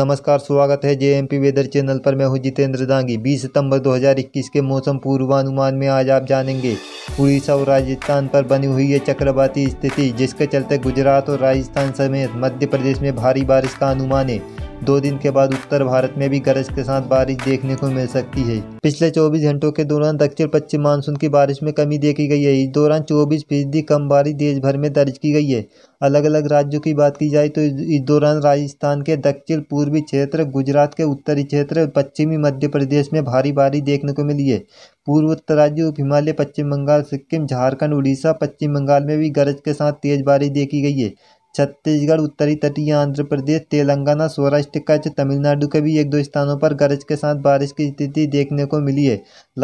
नमस्कार स्वागत है जे वेदर चैनल पर मैं हूं जितेंद्र दांगी 20 सितंबर 2021 के मौसम पूर्वानुमान में आज आप जानेंगे उड़ीसा और राजस्थान पर बनी हुई है चक्रवाती स्थिति जिसके चलते गुजरात और राजस्थान समेत मध्य प्रदेश में भारी बारिश का अनुमान है दो दिन के बाद उत्तर भारत में भी गरज के साथ बारिश देखने को मिल सकती है पिछले 24 घंटों के दौरान दक्षिण पश्चिम मानसून की बारिश में कमी देखी गई है इस दौरान 24 फीसदी कम बारिश देश भर में दर्ज की गई है अलग अलग राज्यों की बात की जाए तो इस दौरान राजस्थान के दक्षिण पूर्वी क्षेत्र गुजरात के उत्तरी क्षेत्र पश्चिमी मध्य प्रदेश में भारी बारिश देखने को मिली है पूर्वोत्तर राज्य उप हिमालय पश्चिम बंगाल सिक्किम झारखंड उड़ीसा पश्चिम बंगाल में भी गरज के साथ तेज बारिश देखी गई है छत्तीसगढ़ उत्तरी तटीय आंध्र प्रदेश तेलंगाना सौराष्ट्र कच्छ तमिलनाडु के भी एक दो स्थानों पर गरज के साथ बारिश की स्थिति देखने को मिली है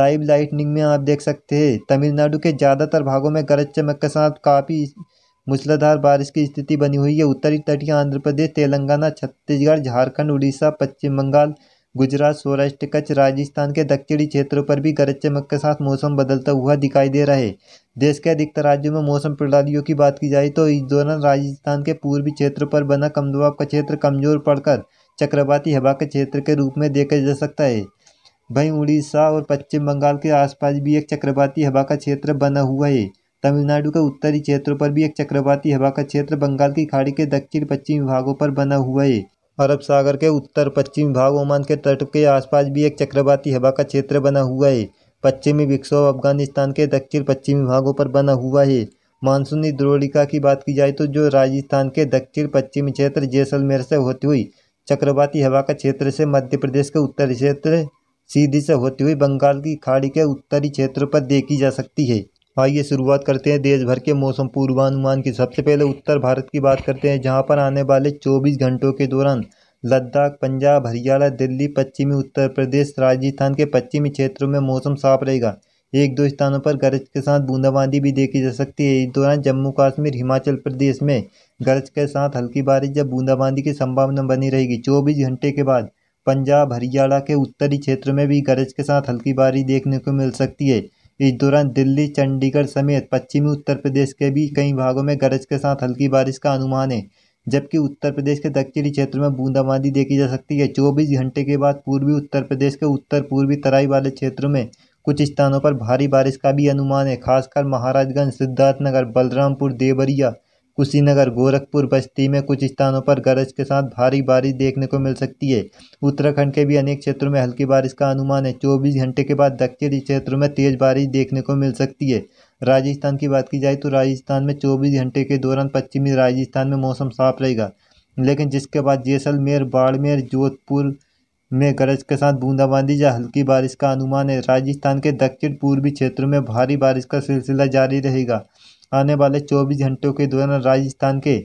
लाइव लाइटनिंग में आप देख सकते हैं तमिलनाडु के ज़्यादातर भागों में गरज चमक के साथ काफ़ी मूसलाधार बारिश की स्थिति बनी हुई है उत्तरी तटीय आंध्र प्रदेश तेलंगाना छत्तीसगढ़ झारखंड उड़ीसा पश्चिम बंगाल गुजरात, सौराष्ट्र, कच्छ, राजस्थान के दक्षिणी क्षेत्रों पर भी गरज चमक के साथ मौसम बदलता हुआ दिखाई दे रहा है देश के अधिकतर राज्यों में मौसम प्रणालियों की बात की जाए तो इस दौरान राजस्थान के पूर्वी क्षेत्र पर बना कम दबाव का क्षेत्र कमजोर पड़कर चक्रवाती हवा के क्षेत्र के रूप में देखा जा सकता है वहीं उड़ीसा और पश्चिम बंगाल के आसपास भी एक चक्रवाती हवा का क्षेत्र बना हुआ है तमिलनाडु के उत्तरी क्षेत्रों पर भी एक चक्रवाती हवा का क्षेत्र बंगाल की खाड़ी के दक्षिण पश्चिमी भागों पर बना हुआ है अरब सागर के उत्तर पश्चिम भाग ओमान के तट के आसपास भी एक चक्रवाती हवा का क्षेत्र बना हुआ है पश्चिमी विक्षोभ अफगानिस्तान के दक्षिण पश्चिमी भागों पर बना हुआ है मानसूनी द्रोड़िका की बात की जाए तो जो राजस्थान के दक्षिण पश्चिमी क्षेत्र जैसलमेर से होती हुई चक्रवाती हवा का क्षेत्र से मध्य प्रदेश के उत्तरी क्षेत्र सीधी से होती हुई बंगाल की खाड़ी के उत्तरी क्षेत्रों पर देखी जा सकती है आइए शुरुआत करते हैं देश भर के मौसम पूर्वानुमान की सबसे पहले उत्तर भारत की बात करते हैं जहां पर आने वाले 24 घंटों के दौरान लद्दाख पंजाब हरियाणा दिल्ली पश्चिमी उत्तर प्रदेश राजस्थान के पश्चिमी क्षेत्रों में मौसम साफ रहेगा एक दो स्थानों पर गरज के साथ बूंदाबांदी भी देखी जा सकती है इस दौरान जम्मू कश्मीर हिमाचल प्रदेश में गरज के साथ हल्की बारिश या बूंदाबांदी की संभावना बनी रहेगी चौबीस घंटे के बाद पंजाब हरियाणा के उत्तरी क्षेत्र में भी गरज के साथ हल्की बारिश देखने को मिल सकती है इस दौरान दिल्ली, चंडीगढ़ समेत पश्चिमी उत्तर प्रदेश के भी कई भागों में गरज के साथ हल्की बारिश का अनुमान है जबकि उत्तर प्रदेश के दक्षिणी क्षेत्र में बूंदाबांदी देखी जा सकती है चौबीस घंटे के बाद पूर्वी उत्तर प्रदेश के उत्तर पूर्वी तराई वाले क्षेत्रों में कुछ स्थानों पर भारी बारिश का भी अनुमान है खासकर महाराजगंज सिद्धार्थनगर बलरामपुर देवरिया कुशीनगर गोरखपुर बस्ती में कुछ स्थानों पर गरज के साथ भारी बारिश देखने को मिल सकती है उत्तराखंड के भी अनेक क्षेत्रों में हल्की बारिश का अनुमान है चौबीस घंटे के बाद दक्षिणी क्षेत्रों में तेज बारिश देखने को मिल सकती है राजस्थान की बात की जाए तो राजस्थान में चौबीस घंटे के दौरान पश्चिमी राजस्थान में मौसम साफ रहेगा लेकिन जिसके बाद जैसलमेर बाड़मेर जोधपुर में गरज के साथ बूंदाबांदी या हल्की बारिश का अनुमान है राजस्थान के दक्षिण पूर्वी क्षेत्रों में भारी बारिश का सिलसिला जारी रहेगा आने वाले चौबीस घंटों के दौरान राजस्थान के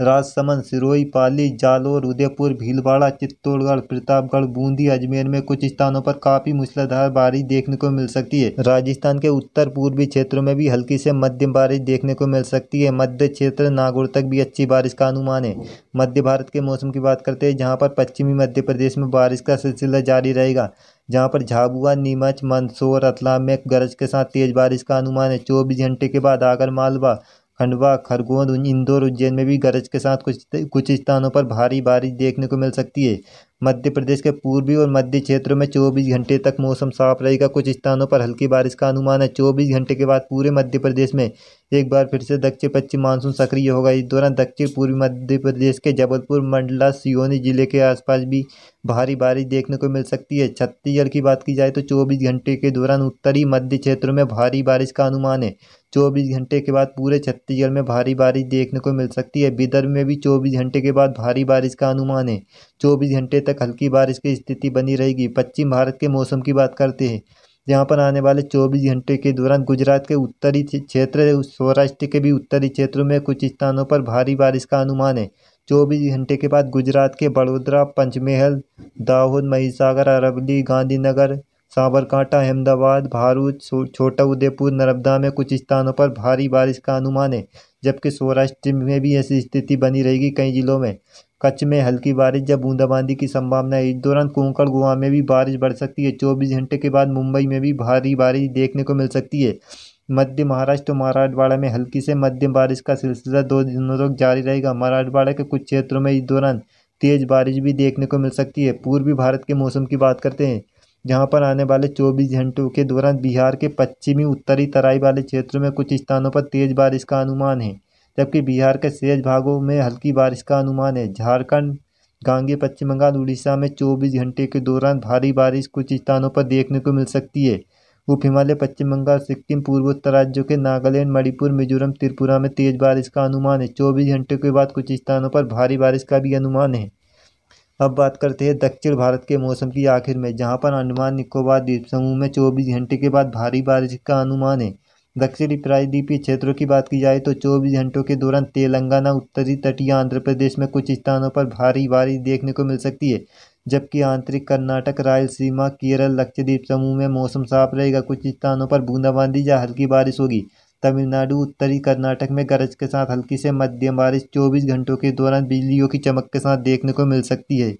राजसमंद सिरोही पाली जालोर उदयपुर भीलवाड़ा चित्तौड़गढ़ प्रतापगढ़ बूंदी अजमेर में कुछ स्थानों पर काफी मूसलाधार बारिश देखने को मिल सकती है राजस्थान के उत्तर पूर्वी क्षेत्रों में भी हल्की से मध्यम बारिश देखने को मिल सकती है मध्य क्षेत्र नागौर तक भी अच्छी बारिश का अनुमान है मध्य भारत के मौसम की बात करते हैं जहाँ पर पश्चिमी मध्य प्रदेश में बारिश का सिलसिला जारी रहेगा जहाँ पर झाबुआ नीमच मंदसौर रतलाम में गरज के साथ तेज बारिश का अनुमान है चौबीस घंटे के बाद आगर मालवा खंडवा खरगोन इंदौर उज्जैन में भी गरज के साथ कुछ कुछ स्थानों पर भारी बारिश देखने को मिल सकती है मध्य प्रदेश के पूर्वी और मध्य क्षेत्रों में 24 घंटे तक मौसम साफ रहेगा कुछ स्थानों पर हल्की बारिश का अनुमान है 24 घंटे के बाद पूरे मध्य प्रदेश में एक बार फिर से दक्षिण पश्चिम मानसून सक्रिय होगा इस दौरान दक्षिण पूर्वी मध्य प्रदेश के जबलपुर मंडला सियोनी जिले के आसपास भी भारी बारिश देखने को मिल सकती है छत्तीसगढ़ की बात की जाए तो चौबीस घंटे के दौरान उत्तरी मध्य क्षेत्रों में भारी बारिश का अनुमान है चौबीस घंटे के बाद पूरे छत्तीसगढ़ में भारी बारिश देखने को मिल सकती है विदर्भ में भी चौबीस घंटे के बाद भारी बारिश का अनुमान है चौबीस घंटे तक हल्की बारिश की स्थिति बनी रहेगी पश्चिम भारत के मौसम की बात करते हैं यहाँ पर आने वाले चौबीस घंटे के दौरान गुजरात के उत्तरी क्षेत्र सौराष्ट्र के भी उत्तरी क्षेत्रों में कुछ स्थानों पर भारी बारिश का अनुमान है चौबीस घंटे के बाद गुजरात के बड़ोदरा पंचमहल दाहोद महिसागर अरवली गांधीनगर साबरकांठा अहमदाबाद भारूच छोटा उदयपुर नर्मदा में कुछ स्थानों पर भारी बारिश का अनुमान है जबकि सौराष्ट्र में भी ऐसी स्थिति बनी रहेगी कई जिलों में कच्छ में हल्की बारिश या बूंदाबांदी की संभावना है इस दौरान कोंकण गोवा में भी बारिश बढ़ सकती है चौबीस घंटे के बाद मुंबई में भी भारी बारिश देखने को मिल सकती है मध्य महाराष्ट्र और मराठवाड़ा में हल्की से मध्यम बारिश का सिलसिला दो दिनों तक जारी रहेगा मराठवाड़ा के कुछ क्षेत्रों में इस दौरान तेज़ बारिश भी देखने को मिल सकती है पूर्वी भारत के मौसम की बात करते हैं जहां पर आने वाले 24 घंटों के दौरान बिहार के पश्चिमी उत्तरी तराई वाले क्षेत्रों में कुछ स्थानों पर तेज़ बारिश का अनुमान है जबकि बिहार के शेष भागों में हल्की बारिश का अनुमान है झारखंड गांगे पश्चिम बंगाल उड़ीसा में 24 घंटे के दौरान भारी बारिश कुछ स्थानों पर देखने को मिल सकती है उप हिमालय पश्चिम बंगाल सिक्किम पूर्वोत्तर राज्यों के नागालैंड मणिपुर मिजोरम त्रिपुरा में तेज बारिश का अनुमान है चौबीस घंटे के बाद कुछ स्थानों पर भारी बारिश का भी अनुमान है अब बात करते हैं दक्षिण भारत के मौसम की आखिर में जहां पर अंडमान निकोबार द्वीप समूह में 24 घंटे के बाद भारी बारिश का अनुमान है दक्षिणी प्रायद्वीपीय क्षेत्रों की बात की जाए तो चौबीस घंटों के दौरान तेलंगाना उत्तरी तटीय आंध्र प्रदेश में कुछ स्थानों पर भारी बारिश देखने को मिल सकती है जबकि आंतरिक कर्नाटक रायलसीमा केरल लक्षद्वीप समूह में मौसम साफ रहेगा कुछ स्थानों पर बूंदाबांदी या हल्की बारिश होगी तमिलनाडु उत्तरी कर्नाटक में गरज के साथ हल्की से मध्यम बारिश चौबीस घंटों के दौरान बिजलियों की चमक के साथ देखने को मिल सकती है